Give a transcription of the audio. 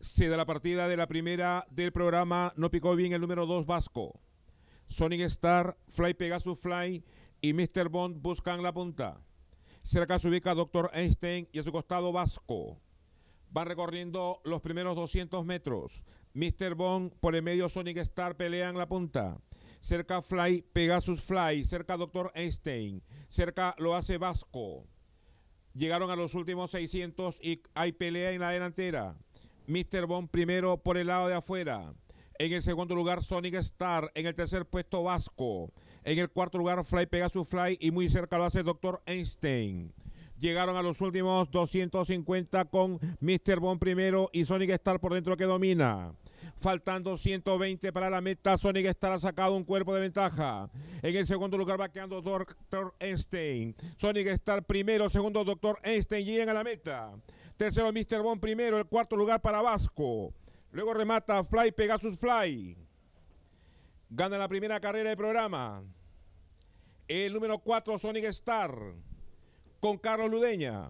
se da la partida de la primera del programa No picó bien el número 2 Vasco. Sonic Star, Fly Pegasus Fly y Mr. Bond buscan la punta. Cerca se ubica Dr. Einstein y a su costado Vasco. Va recorriendo los primeros 200 metros. Mr. Bond por el medio Sonic Star pelean la punta. Cerca Fly, Pegasus Fly. Cerca Dr. Einstein. Cerca lo hace Vasco. Llegaron a los últimos 600 y hay pelea en la delantera. Mr. Bond primero por el lado de afuera. En el segundo lugar, Sonic Star. En el tercer puesto, Vasco. En el cuarto lugar, Fly pega su Fly. Y muy cerca lo hace Dr. Einstein. Llegaron a los últimos 250 con Mr. Bond primero y Sonic Star por dentro que domina. Faltando 120 para la meta, Sonic Star ha sacado un cuerpo de ventaja. En el segundo lugar va quedando Dr. Einstein. Sonic Star primero, segundo Dr. Einstein. Llegan a la meta. Tercero, Mr. Bond primero. El cuarto lugar para Vasco. Luego remata Fly Pegasus Fly. Gana la primera carrera del programa. El número cuatro Sonic Star. Con Carlos Ludeña.